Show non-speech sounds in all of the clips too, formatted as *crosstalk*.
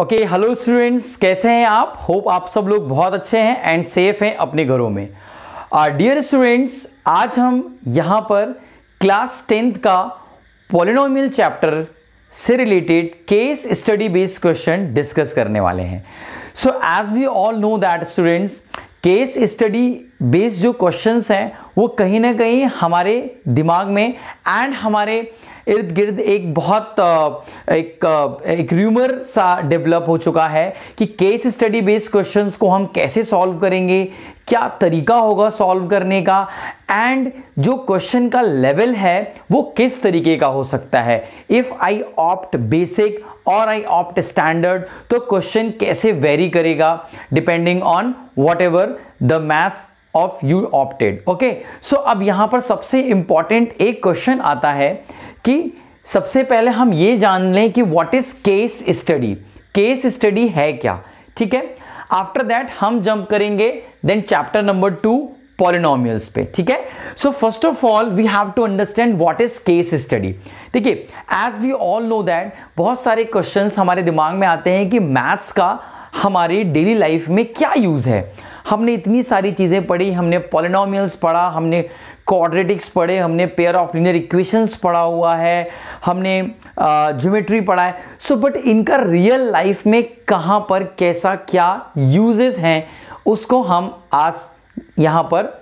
Okay hello students कैसे हैं आप होप आप सब लोग बहुत अच्छे हैं एंड सेफ हैं अपने घरों में डियर uh, स्टूडेंट्स आज हम यहाँ पर क्लास टेंथ का पोलिनोमियल चैप्टर से related case study based question discuss करने वाले हैं so as we all know that students case study based जो क्वेश्चंस हैं वो कहीं ना कहीं हमारे दिमाग में एंड हमारे इर्द गिर्द एक बहुत एक एक र्यूमर सा डेवलप हो चुका है कि केस स्टडी बेस्ड क्वेश्चंस को हम कैसे सॉल्व करेंगे क्या तरीका होगा सॉल्व करने का एंड जो क्वेश्चन का लेवल है वो किस तरीके का हो सकता है इफ़ आई ऑप्ट बेसिक और आई ऑप्ट स्टैंडर्ड तो क्वेश्चन कैसे वेरी करेगा depending on whatever the maths of you opted okay so अब यहां पर सबसे इंपॉर्टेंट एक क्वेश्चन आता है कि सबसे पहले हम ये जान लें कि what is case study case study है क्या ठीक है आफ्टर दैट हम जंप करेंगे then chapter number two polynomials पे ठीक है so first of all we have to understand what is case study देखिए as we all know that बहुत सारे क्वेश्चंस हमारे दिमाग में आते हैं कि मैथ्स का हमारी डेली लाइफ में क्या यूज़ है हमने इतनी सारी चीज़ें पढ़ी हमने पोलिनोमियल्स पढ़ा हमने कोऑर्डिनेटिक्स पढ़े हमने पेयर ऑफ लीनियर इक्वेशंस पढ़ा हुआ है हमने ज्योमेट्री पढ़ा है सो बट इनका रियल लाइफ में कहाँ पर कैसा क्या यूजेस हैं उसको हम आज यहाँ पर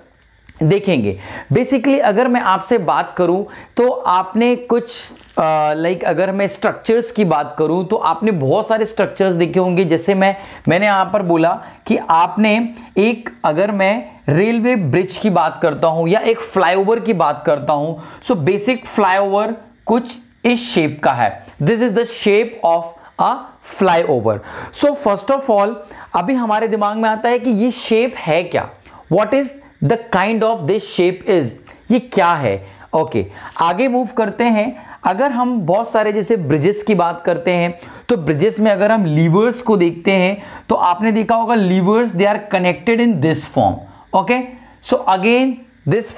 देखेंगे बेसिकली अगर मैं आपसे बात करूं तो आपने कुछ लाइक अगर मैं स्ट्रक्चर्स की बात करूं तो आपने बहुत सारे स्ट्रक्चर्स देखे होंगे जैसे मैं मैंने यहाँ पर बोला कि आपने एक अगर मैं रेलवे ब्रिज की बात करता हूं या एक फ्लाईओवर की बात करता हूं सो बेसिक फ्लाईओवर कुछ इस शेप का है this is the shape of a flyover so first of all अभी हमारे दिमाग में आता है कि ये शेप है क्या what is the kind of this shape is ये क्या है ओके okay, आगे मूव करते हैं अगर हम बहुत सारे जैसे ब्रिजेस की बात करते हैं तो ब्रिजेस में अगर हम लीवर्स को देखते हैं तो आपने देखा होगा levers they are connected in this form okay so again this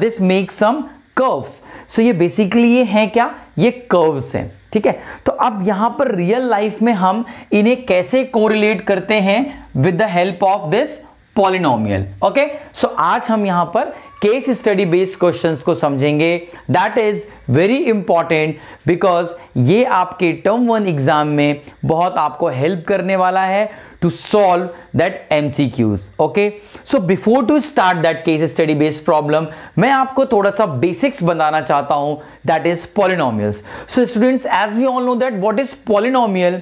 this make some curves so ये बेसिकली ये हैं क्या ये कर्व्स हैं ठीक है तो अब यहां पर रियल लाइफ में हम इन्हें कैसे कोरिलेट करते हैं with the help of this polynomial okay so आज हम यहां पर केस स्टडी बेस्ड क्वेश्चंस को समझेंगे that is very important because ये आपके टर्म वन एग्जाम में बहुत आपको हेल्प करने वाला है to solve that M C Qs okay so before to start that case study based problem मैं आपको थोड़ा सा बेसिक्स बताना चाहता हूं that is polynomial so students as we all know that what is polynomial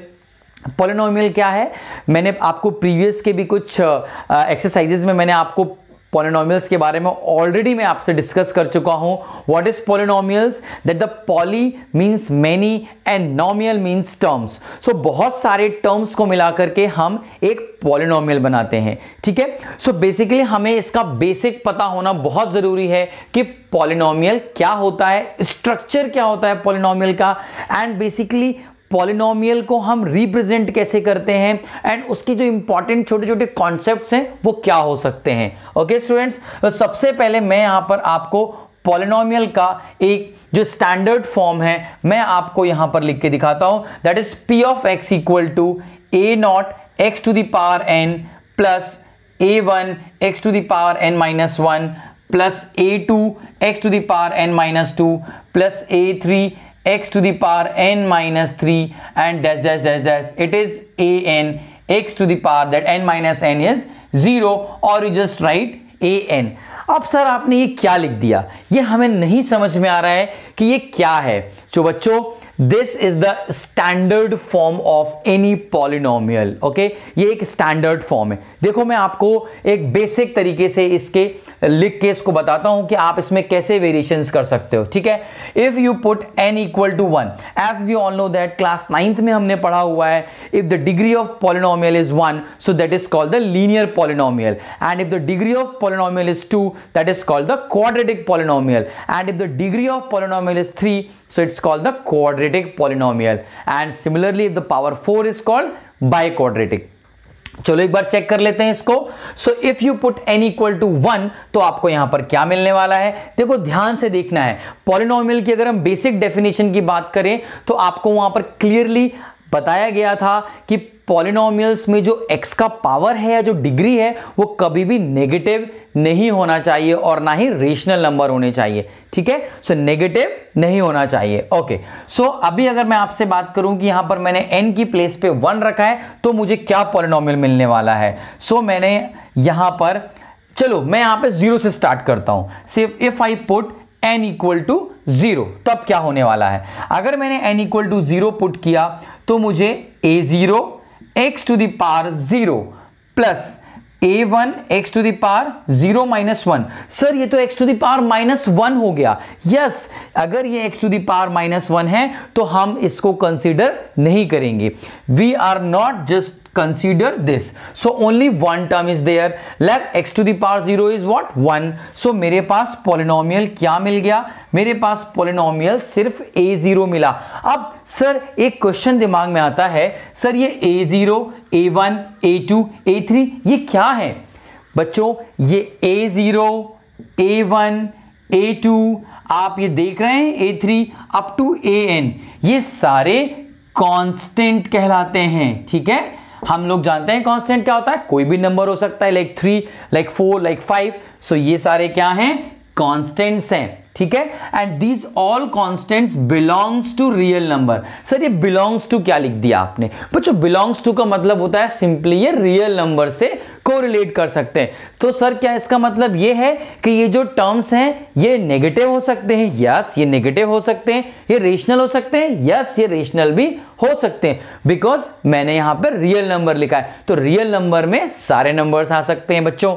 polynomial क्या है मैंने आपको प्रीवियस के भी कुछ एक्सरसाइजेज में मैंने आपको पोलिनोमियल्स के बारे में ऑलरेडी मैं आपसे डिस्कस कर चुका हूं what is polynomials that the poly means many and nomial means terms so बहुत सारे टर्म्स को मिलाकर के हम एक पॉलिनॉमियल बनाते हैं ठीक है सो बेसिकली हमें इसका बेसिक पता होना बहुत ज़रूरी है कि पॉलिनोमियल क्या होता है स्ट्रक्चर क्या होता है पॉलिनोमियल का एंड बेसिकली पॉलिनोमियल को हम रिप्रेजेंट कैसे करते हैं एंड उसकी जो इंपॉर्टेंट छोटे छोटे कॉन्सेप्ट हैं वो क्या हो सकते हैं ओके okay, स्टूडेंट्स तो सबसे पहले मैं यहां पर आपको पॉलिनोमियल का एक जो स्टैंडर्ड फॉर्म है मैं आपको यहां पर लिख के दिखाता हूं that is p of x equal to a naught x to the power n plus a one x to the power n minus one plus a two x to the power n minus two plus a three x to the power n minus 3 and dash dash dash dash it is a n x to the power that n minus n is 0 or you just write a n अब sir आपने ये क्या लिख दिया ये हमें नहीं समझ में आ रहा है कि ये क्या है जो बच्चों this is the standard form of any polynomial okay ये एक स्टैंडर्ड फॉर्म है देखो मैं आपको एक बेसिक तरीके से इसके लिख के इसको बताता हूं कि आप इसमें कैसे वेरिएशन कर सकते हो ठीक है if you put n equal to one as we all know that class ninth में हमने पढ़ा हुआ है if the degree of polynomial is one so that is called the linear polynomial and if the degree of polynomial is two that is called the polynomial and if the degree of polynomial is three so it's called the quadratic polynomial and similarly if the power four is called biquadratic चलो एक बार check कर लेते हैं इसको so if you put n equal to one तो आपको यहां पर क्या मिलने वाला है देखो ध्यान से देखना है पॉलिनोमियल की अगर हम बेसिक डेफिनेशन की बात करें तो आपको वहां पर क्लियरली बताया गया था कि पॉलिनोमियल्स में जो x का पावर है या जो डिग्री है वो कभी भी नेगेटिव नहीं होना चाहिए और ना ही रेशनल नंबर होने चाहिए ठीक है सो नेगेटिव नहीं होना चाहिए ओके सो अभी अगर मैं आपसे बात करूं कि यहां पर मैंने n की प्लेस पे वन रखा है तो मुझे क्या पॉलिनोमियल मिलने वाला है सो so, मैंने यहां पर चलो मैं यहां पर जीरो से स्टार्ट करता हूं सिर्फ if I put n equal to zero तब क्या होने वाला है अगर मैंने n equal to zero put किया तो मुझे a zero x to the power zero plus a one x to the power zero minus one sir ये तो x to the power minus one हो गया यस yes, अगर ये एक्स टू दावर माइनस वन है तो हम इसको कंसिडर नहीं करेंगे we are not just consider this so only one term is there like x to the power 0 is what 1 so मेरे पास पॉलिनोमियल क्या मिल गया मेरे पास पॉलिनोमियल सिर्फ ए जीरो मिला अब सर एक क्वेश्चन दिमाग में आता है सर ये a zero a one a two a three ये क्या है बच्चों ये a zero a one a two आप ये देख रहे हैं a three up to a n ये सारे कांस्टेंट कहलाते हैं ठीक है हम लोग जानते हैं कॉन्स्टेंट क्या होता है कोई भी नंबर हो सकता है like three like four like five so ये सारे क्या हैं कॉन्स्टेंट्स हैं ठीक है and these all constants belongs to real number sir ये बिलोंग्स टू क्या लिख दिया आपने बच्चों बिलोंग्स टू का मतलब होता है सिंपली ये रियल नंबर से को रिलेट कर सकते हैं तो सर क्या इसका मतलब ये है कि ये जो टर्म्स हैं ये नेगेटिव हो सकते हैं यस ये नेगेटिव हो सकते हैं ये रेशनल हो सकते हैं यस ये रेशनल भी हो सकते हैं बिकॉज मैंने यहां पर रियल नंबर लिखा है तो रियल नंबर में सारे नंबर आ सकते हैं बच्चों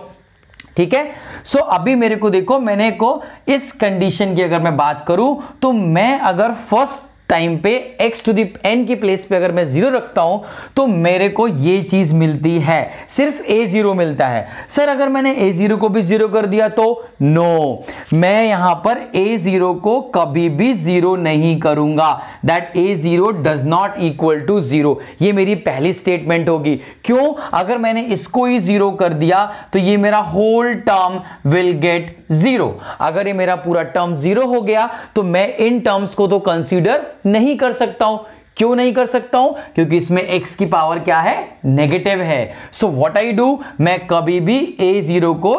ठीक है सो so, अभी मेरे को देखो मैंने को इस कंडीशन की अगर मैं बात करूं तो मैं अगर फर्स्ट टाइम पे एक्स टू दी एन की प्लेस पे अगर मैं जीरो रखता हूं तो मेरे को ये चीज मिलती है सिर्फ ए जीरो मिलता है सर अगर मैंने ए जीरो को भी जीरो कर दिया तो नो no. मैं यहां पर ए जीरो को कभी भी जीरो नहीं करूंगा that a zero does not equal to zero ये मेरी पहली स्टेटमेंट होगी क्यों अगर मैंने इसको ही जीरो कर दिया तो ये मेरा whole term will get zero अगर ये मेरा पूरा टर्म जीरो हो गया तो मैं इन टर्म्स को तो कंसीडर नहीं कर सकता हूं क्यों नहीं कर सकता हूं क्योंकि इसमें x की पावर क्या है नेगेटिव है सो व्हाट आई डू मैं कभी भी ए जीरो को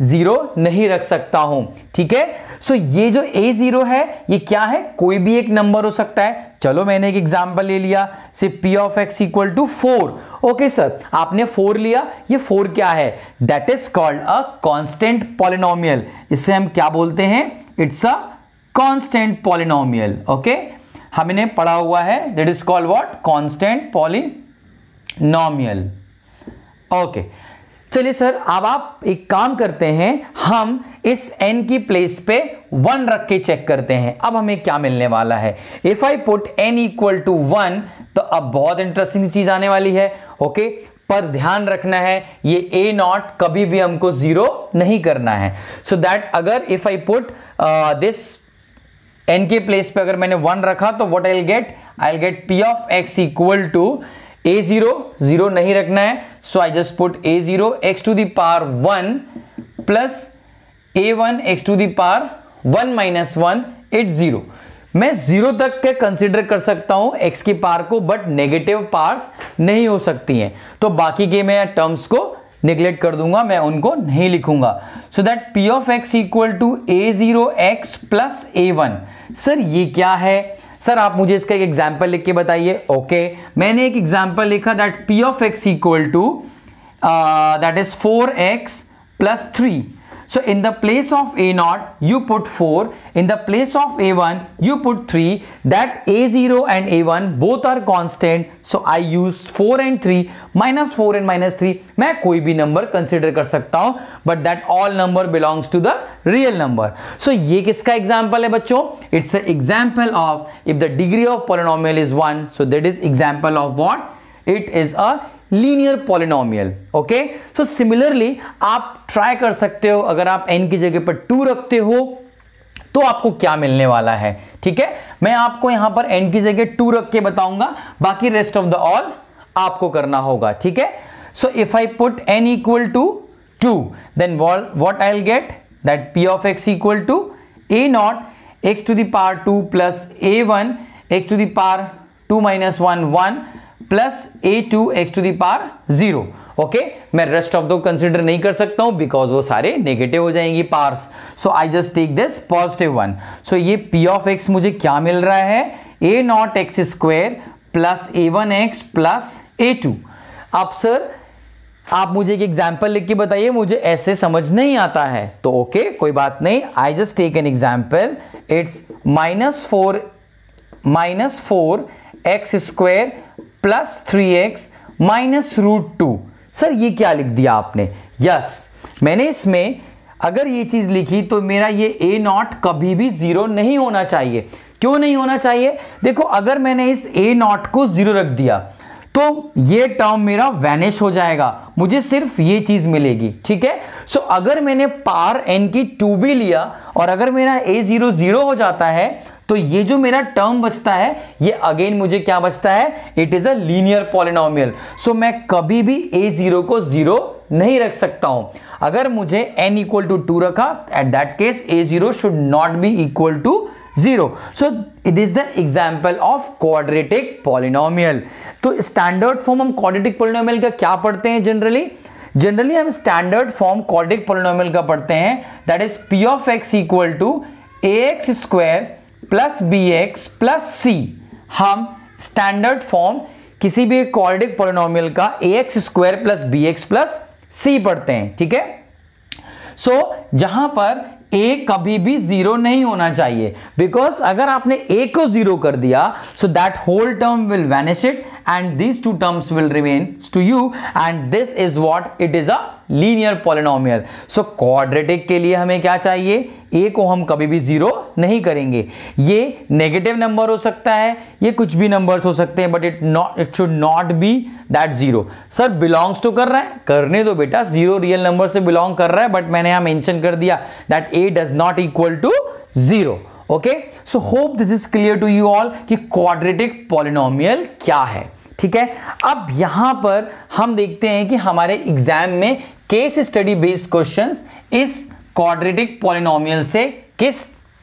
जीरो नहीं रख सकता हूं ठीक है सो ये जो ए जीरो है ये क्या है कोई भी एक नंबर हो सकता है चलो मैंने एक एग्जाम्पल ले लिया say p of x equal to four okay sir आपने फोर लिया ये फोर क्या है that is called a constant polynomial इसे हम क्या बोलते हैं it's a constant polynomial okay हमने पढ़ा हुआ है that is called what constant polynomial okay okay. चलिए सर अब आप एक काम करते हैं हम इस एन की प्लेस पे वन रख के चेक करते हैं अब हमें क्या मिलने वाला है if I put n equal to one तो अब बहुत इंटरेस्टिंग चीज आने वाली है ओके पर ध्यान रखना है ये ए नॉट कभी भी हमको जीरो नहीं करना है सो so दैट अगर if I put this n के प्लेस पे अगर मैंने वन रखा तो what I get I get p of x equal to a zero zero नहीं रखना है so I just put a zero x to power one plus a one x to power one minus one it zero मैं zero तक के consider कर सकता हूं x की पार को बट नेगेटिव पार्स नहीं हो सकती हैं तो बाकी के मैं टर्म्स को निग्लेक्ट कर दूंगा मैं उनको नहीं लिखूंगा so that p of x equal to a zero x plus a one sir ये क्या है सर आप मुझे इसका एक एग्जाम्पल लिख के बताइए ओके मैंने एक एग्जाम्पल लिखा that p of x equal to that is four x plus three So in the place of a A0, you put 4. In the place of A1, you put 3. That A0 and A1 both are constant. So I use 4 and 3. Minus 4 and minus 3. मैं koi bhi number consider kar sakta hu But that all number belongs to the real number. So ye kiska example hai bachcho It's a example of if the degree of polynomial is 1. So that is example of what? It is a linear polynomial okay so similarly आप try कर सकते हो अगर आप N की जगह पर to रखते हो तो आपको क्या मिलने वाला है ठीक है मैं आपको यहां पर एन की जगह टू रख के बताऊंगा बाकी रेस्ट ऑफ द ऑल आपको करना होगा ठीक है so if I put n equal to two then what I get that p of x equal to a naught x to the power two plus a one x to the power two minus one one plus a two x to power zero okay मैं rest of दो consider नहीं कर सकता हूं because वो सारे negative हो जाएंगी powers so I just take this positive one so ये पी ऑफ एक्स मुझे क्या मिल रहा है a naught x square plus a one x plus a two अब सर आप मुझे एक एग्जाम्पल लिख के बताइए मुझे ऐसे समझ नहीं आता है तो ओके okay, कोई बात नहीं I just take an example it's minus four minus four x square plus three x minus root two sir ये क्या लिख दिया आपने यस yes, मैंने इसमें अगर ये चीज़ लिखी तो मेरा ये ए नॉट कभी भी ज़ीरो नहीं होना चाहिए क्यों नहीं होना चाहिए देखो अगर मैंने इस ए नॉट को ज़ीरो रख दिया तो ये टर्म मेरा वैनिश हो जाएगा मुझे सिर्फ ये चीज़ मिलेगी ठीक है सो अगर मैंने पार एन की टू भी लिया और अगर मेरा ए ज़ीरो ज़ीरो हो जाता है तो ये जो मेरा टर्म बचता है ये अगेन मुझे क्या बचता है it is uh polynomial so मैं कभी भी ए जीरो को जीरो नहीं रख सकता हूं अगर मुझे एन इक्वल टू टू रखा at that case a zero should not be equal to zero so it is the example of quadratic polynomial तो स्टैंडर्ड फॉर्म हम क्वाड्रेटिक पॉलिनोमियल का क्या पढ़ते हैं जनरली जनरली हम स्टैंडर्ड फॉर्म क्वाड्रेटिक पॉलिनोमियल का पढ़ते हैं that is p of x equal to a x square plus b x plus c हम स्टैंडर्ड फॉर्म किसी भी कॉर्डिक पोलिनोमियल का a x square plus b x plus c पढ़ते हैं ठीक है सो so, जहां पर ए कभी भी जीरो नहीं होना चाहिए बिकॉज अगर आपने ए को जीरो कर दिया so that whole term will vanish it and these two terms will remain to you and this is what it is a linear polynomial so quadratic के लिए हमें क्या चाहिए ए को हम कभी भी जीरो नहीं करेंगे ये नेगेटिव नंबर हो सकता है ये कुछ भी नंबर्स हो सकते हैं but it not it should not be that zero sir belongs to कर रहा है करने दो बेटा जीरो रियल नंबर से बिलोंग कर रहा है बट मैंने यहां मेंशन कर दिया that a does not equal to zero okay so hope this is clear to you all कि क्वाड्रेटिक पॉलिनोमियल क्या है ठीक है अब यहां पर हम देखते हैं कि हमारे एग्जाम में केस स्टडी बेस्ड क्वेश्चंस इस क्वाड्रेटिक पॉलिनोमियल से किस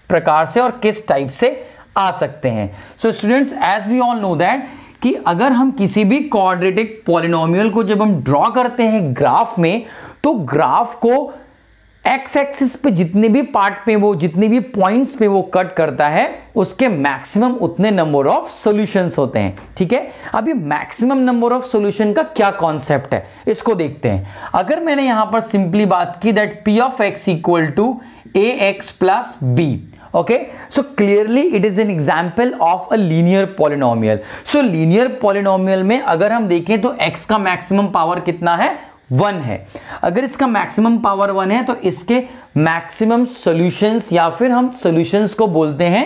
प्रकार से और किस टाइप से आ सकते हैं so students as we all know that कि अगर हम किसी भी क्वाड्रेटिक पॉलिनोमियल को जब हम ड्रॉ करते हैं ग्राफ में तो ग्राफ को एक्स एक्सिस पे जितने भी पार्ट पे वो जितने भी पॉइंट्स पे वो कट करता है उसके मैक्सिमम उतने नंबर ऑफ सॉल्यूशंस होते हैं ठीक है अभी मैक्सिमम नंबर ऑफ सॉल्यूशन का क्या कॉन्सेप्ट है इसको देखते हैं अगर मैंने यहां पर सिंपली बात की that p of x equal to a x plus b okay so clearly it is an example of a linear polynomial so linear polynomial में अगर हम देखें तो एक्स का मैक्सिमम पावर कितना है वन है अगर इसका मैक्सिमम पावर वन है तो इसके मैक्सिमम सॉल्यूशंस या फिर हम सॉल्यूशंस को बोलते हैं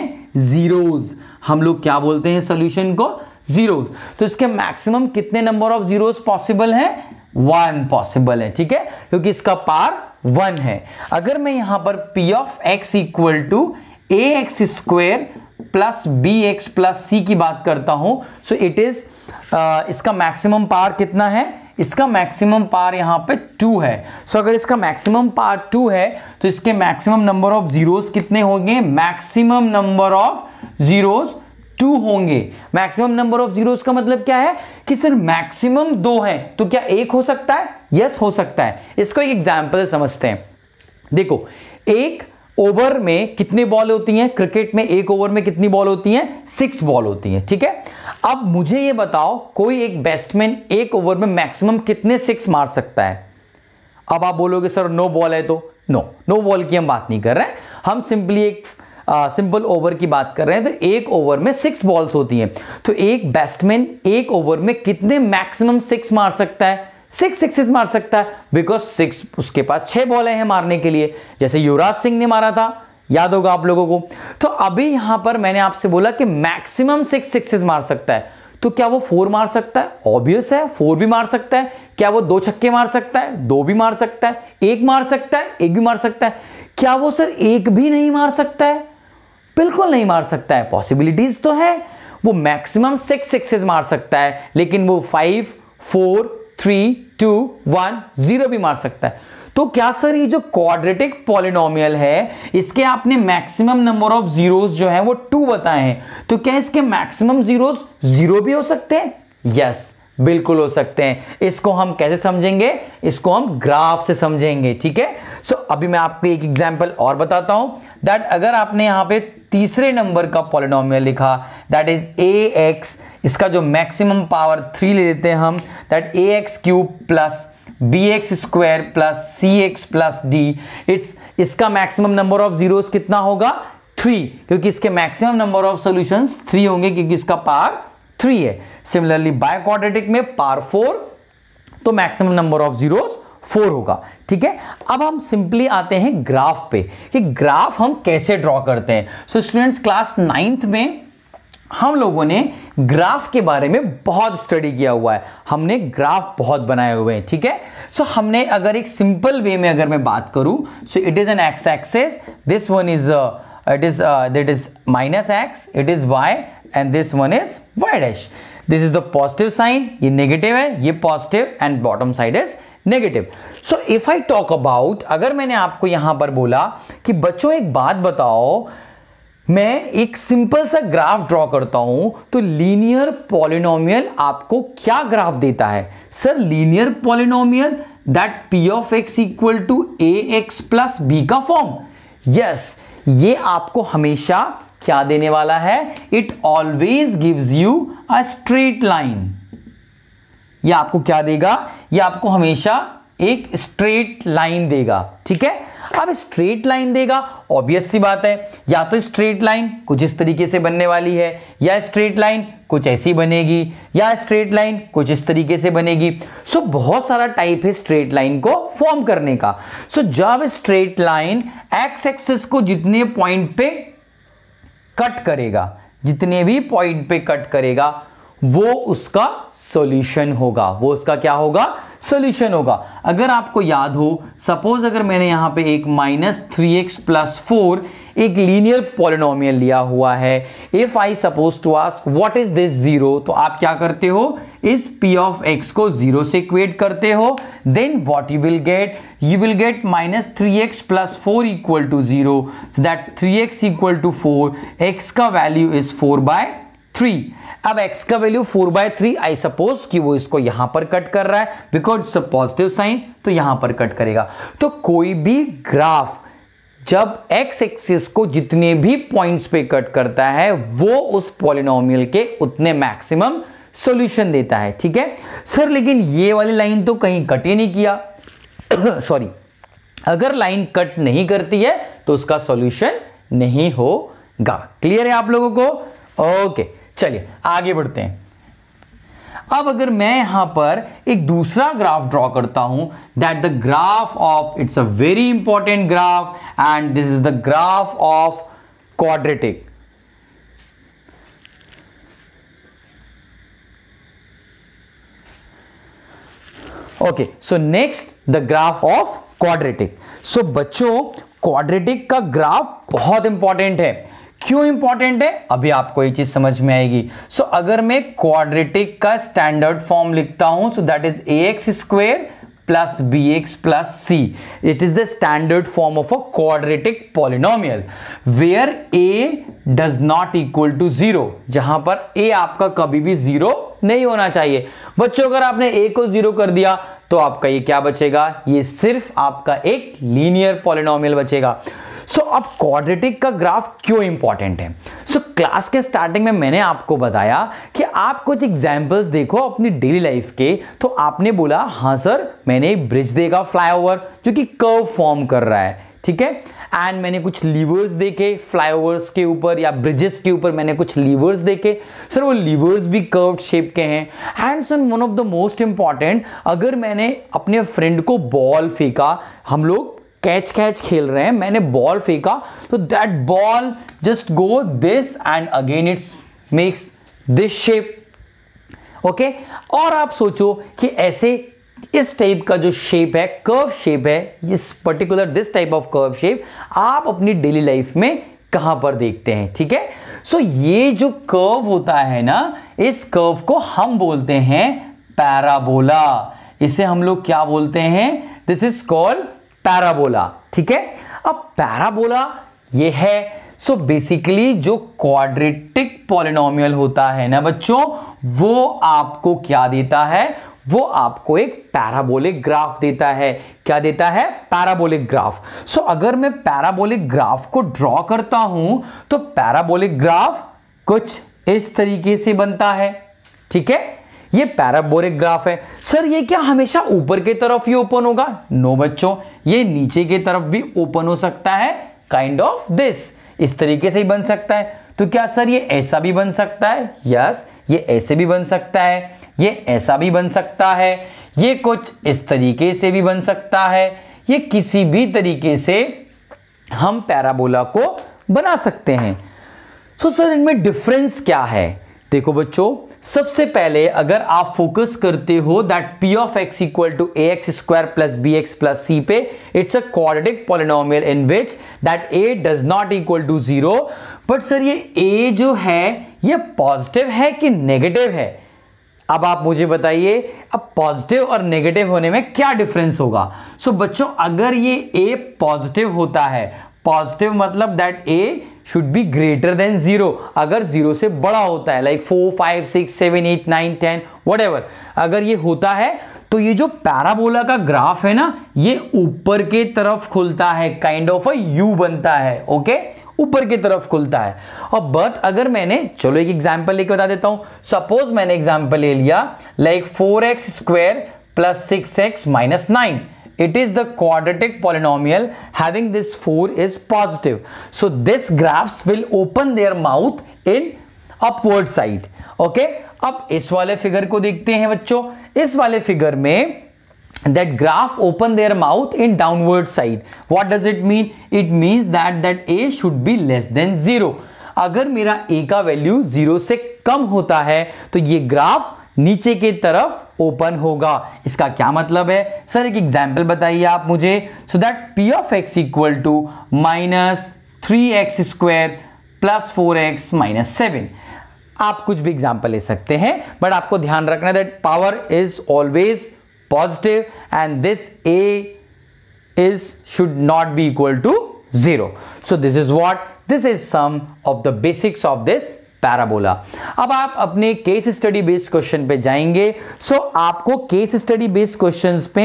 जीरोज हम लोग क्या बोलते हैं सॉल्यूशन को जीरो तो इसके मैक्सिमम कितने नंबर ऑफ जीरो पॉसिबल है वन पॉसिबल है ठीक है क्योंकि इसका पार वन है अगर मैं यहां पर p of x equal to a x square plus b x plus c की बात करता हूं सो इट इज इसका मैक्सिमम पावर कितना है इसका मैक्सिमम पार यहाँ पे टू है सो so, अगर इसका मैक्सिमम पार टू है तो इसके मैक्सिमम नंबर ऑफ जीरोस कितने होंगे maximum number of zeros two होंगे मैक्सिमम नंबर ऑफ जीरोस का मतलब क्या है कि सर मैक्सिमम दो है तो क्या एक हो सकता है यस yes, हो सकता है इसको एक एग्जाम्पल समझते हैं देखो एक ओवर में कितनी बॉल होती हैं क्रिकेट में एक ओवर में कितनी बॉल होती हैं सिक्स बॉल होती हैं ठीक है अब मुझे ये बताओ कोई एक बैट्समैन एक ओवर में मैक्सिमम कितने सिक्स मार सकता है अब आप बोलोगे सर नो बॉल है तो नो नो बॉल की हम बात नहीं कर रहे हैं हम सिंपली एक सिंपल ओवर की बात कर रहे हैं तो एक ओवर में सिक्स बॉल्स होती हैं तो एक बैट्समैन एक ओवर में कितने मैक्सिमम सिक्स मार सकता है सिक्स सिक्सेस मार सकता है बिकॉज सिक्स उसके पास छह बॉलें हैं मारने के लिए जैसे युवराज सिंह ने मारा था याद होगा आप लोगों को तो अभी यहां पर मैंने आपसे बोला कि मैक्सिमम सिक्स सिक्सेस मार सकता है तो क्या वो फोर मार सकता है ऑब्वियस है फोर भी मार सकता है क्या वो दो छक्के मार सकता है दो भी मार सकता है एक मार सकता है एक भी मार सकता है क्या वो सर एक भी नहीं मार सकता है बिल्कुल नहीं मार सकता है पॉसिबिलिटीज तो है वो मैक्सिमम सिक्स सिक्सेस मार सकता है लेकिन वो five four three two one zero भी मार सकता है तो क्या सर ये जो क्वाड्रेटिक पॉलिनोमियल है इसके आपने मैक्सिमम नंबर ऑफ जीरोस जो है वो टू बताए हैं तो क्या इसके मैक्सिमम जीरोस जीरो भी हो सकते हैं यस बिल्कुल हो सकते हैं इसको हम कैसे समझेंगे इसको हम ग्राफ से समझेंगे ठीक है सो अभी मैं आपको एक एग्जाम्पल और बताता हूं दैट अगर आपने यहां पे तीसरे नंबर का पॉलिनोमियल लिखा दैट इज ए एक्स इसका जो मैक्सिमम पावर थ्री ले लेते हैं हम that ax cube plus bx square plus cx plus d it's इसका मैक्सिमम नंबर ऑफ जीरोस कितना होगा थ्री क्योंकि इसके maximum number of solutions three होंगे क्योंकि इसका पार थ्री है सिमिलरली बायक्वाड्रेटिक में पार फोर तो maximum number of zeros four होगा ठीक है अब हम सिंपली आते हैं ग्राफ पे कि ग्राफ हम कैसे ड्रॉ करते हैं सो स्टूडेंट्स क्लास नाइन्थ में हम लोगों ने ग्राफ के बारे में बहुत स्टडी किया हुआ है हमने ग्राफ बहुत बनाए हुए हैं ठीक है सो so, हमने अगर एक सिंपल वे में अगर मैं बात करूं so it is an x axis this one is it is this is minus x it is y and this one is y dash this is the positive sign ये negative है ये positive and bottom side is negative so if I talk about अगर मैंने आपको यहां पर बोला कि बच्चों एक बात बताओ मैं एक सिंपल सा ग्राफ ड्रॉ करता हूं तो लीनियर पॉलिनोमियल आपको क्या ग्राफ देता है sir linear polynomial that p of x equal to a x plus b का फॉर्म यस ये आपको हमेशा क्या देने वाला है it always gives you a straight line ये आपको क्या देगा ये आपको हमेशा एक स्ट्रेट लाइन देगा ठीक है अब स्ट्रेट लाइन देगा ऑब्वियस सी बात है या तो स्ट्रेट लाइन कुछ इस तरीके से बनने वाली है या स्ट्रेट लाइन कुछ ऐसी बनेगी या स्ट्रेट लाइन कुछ इस तरीके से बनेगी सो so, बहुत सारा टाइप है स्ट्रेट लाइन को फॉर्म करने का सो so, जब स्ट्रेट लाइन एक्स एक्सेस को जितने पॉइंट पे कट करेगा जितने भी पॉइंट पे कट करेगा वो उसका सॉल्यूशन होगा वो उसका क्या होगा सॉल्यूशन होगा अगर आपको याद हो सपोज अगर मैंने यहां पे एक minus three x plus four एक लीनियर पॉलिनोमियल लिया हुआ है if I suppose to ask what is this zero तो आप क्या करते हो इस पी ऑफ एक्स को जीरो से इक्वेट करते हो then what you will get you will get minus three x plus four equal to zero that three x equal to four x का value is four by three अब x का value four by three I suppose कि वो इसको यहां पर cut कर रहा है बिकॉज इट्स पॉजिटिव साइन तो यहां पर कट करेगा तो कोई भी ग्राफ जब x एक्सिस को जितने भी पॉइंट्स पे कट करता है वो उस पॉलिनोमियल के उतने मैक्सिमम सॉल्यूशन देता है ठीक है सर लेकिन ये वाली लाइन तो कहीं कट ही नहीं किया सॉरी *coughs* अगर लाइन कट नहीं करती है तो उसका सॉल्यूशन नहीं होगा क्लियर है आप लोगों को ओके okay. चलिए आगे बढ़ते हैं अब अगर मैं यहां पर एक दूसरा ग्राफ ड्रॉ करता हूं that the graph of it's a very important graph and this is the graph of quadratic okay so next the graph of quadratic so बच्चों क्वाड्रेटिक का ग्राफ बहुत इंपॉर्टेंट है क्यों इंपॉर्टेंट है अभी आपको ये चीज समझ में आएगी सो so, अगर मैं क्वाड्रेटिक का स्टैंडर्ड फॉर्म लिखता हूं so that is a x square plus b x plus c it is the standard form of a quadratic polynomial where a does not equal to zero जहां पर ए आपका कभी भी जीरो नहीं होना चाहिए बच्चों अगर आपने ए को जीरो कर दिया तो आपका ये क्या बचेगा ये सिर्फ आपका एक लीनियर पॉलिनोमियल बचेगा सो अब क्वाड्रेटिक का ग्राफ क्यों इंपॉर्टेंट है सो so, क्लास के स्टार्टिंग में मैंने आपको बताया कि आप कुछ एग्जाम्पल्स देखो अपनी डेली लाइफ के तो आपने बोला हाँ सर मैंने एक ब्रिज देखा फ्लाईओवर जो कि कर्व फॉर्म कर रहा है ठीक है एंड मैंने कुछ लीवर्स देखे फ्लाईओवर्स के ऊपर या ब्रिजेस के ऊपर मैंने कुछ लीवर्स देखे सर वो लीवर्स भी कर्व्ड शेप के हैं and sir one of the most important अगर मैंने अपने फ्रेंड को बॉल फेंका हम लोग कैच कैच खेल रहे हैं मैंने बॉल फेंका तो that ball just go this and again it's makes this shape okay और आप सोचो कि ऐसे इस टाइप का जो शेप है कर्व शेप है इस particular this type of curve shape आप अपनी डेली लाइफ में कहां पर देखते हैं ठीक है सो so, ये जो कर्व होता है ना इस कर्व को हम बोलते हैं पैराबोला इसे हम लोग क्या बोलते हैं दिस इज कॉल्ड पैराबोला ठीक है अब पैराबोला ये है सो so बेसिकली जो क्वाड्रेटिक पॉलिनोमियल होता है ना बच्चों वो आपको क्या देता है वो आपको एक पैराबोलिक ग्राफ देता है क्या देता है पैराबोलिक ग्राफ सो so, अगर मैं पैराबोलिक ग्राफ को ड्रॉ करता हूं तो पैराबोलिक ग्राफ कुछ इस तरीके से बनता है ठीक है ये पैराबोरिक ग्राफ है सर ये क्या हमेशा ऊपर की तरफ ही ओपन होगा नो बच्चों ये नीचे की तरफ भी ओपन हो सकता है काइंड ऑफ दिस इस तरीके से ही बन सकता है तो क्या सर ये ऐसा भी बन सकता है यस yes, ये ऐसे भी बन सकता है ये ऐसा भी बन सकता है ये कुछ इस तरीके से भी बन सकता है ये किसी भी तरीके से हम पैराबोला को बना सकते हैं सो so, सर इनमें डिफरेंस क्या है देखो बच्चों सबसे पहले अगर आप फोकस करते हो that p of x equal to a x square plus b x plus c पे it's a quadratic polynomial in which that a does not equal to zero but sir ये ए जो है ये positive है कि negative है अब आप मुझे बताइए अब पॉजिटिव और नेगेटिव होने में क्या डिफरेंस होगा सो so, बच्चों अगर ये ए पॉजिटिव होता है पॉजिटिव मतलब that a should be greater than zero अगर जीरो से बड़ा होता है like four five six seven eight nine ten but अगर ये होता है तो ये जो पैराबोला का ग्राफ है ना ये ऊपर के तरफ खुलता है काइंड ऑफ अ यू बनता है ओके ऊपर की तरफ खुलता है और बट अगर मैंने चलो एक एग्जाम्पल लेके बता देता हूं सपोज मैंने एग्जाम्पल ले लिया like four x square plus six x minus nine it is the quadratic polynomial having this 4 is positive so this graphs will open their mouth in upward side okay अब इस वाले figure को देखते हैं बच्चों इस वाले फिगर में that graph open their mouth in downward side what does it mean it means that that a should be less than 0 अगर मेरा a का वैल्यू 0 से कम होता है तो ये ग्राफ नीचे के तरफ ओपन होगा इसका क्या मतलब है सर एक एग्जाम्पल बताइए आप मुझे so that p of x equal to minus three x square plus four x minus seven आप कुछ भी एग्जाम्पल ले सकते हैं बट आपको ध्यान रखना that power is always positive and this a is should not be equal to zero so this is what this is some of the basics of this parabola अब आप अपने केस स्टडी बेस्ड क्वेश्चन पे जाएंगे so so, आपको case study based question पे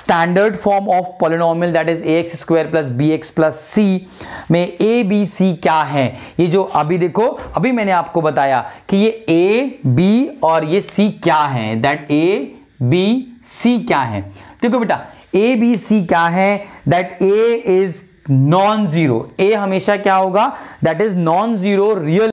standard form of polynomial that is a x square plus b x plus c में a B c क्या है ये जो अभी देखो अभी मैंने आपको बताया कि ये ए बी और ये सी क्या है दैट ए बी सी क्या है देखो बेटा ए बी सी क्या है that a is non zero a हमेशा क्या होगा that is non zero real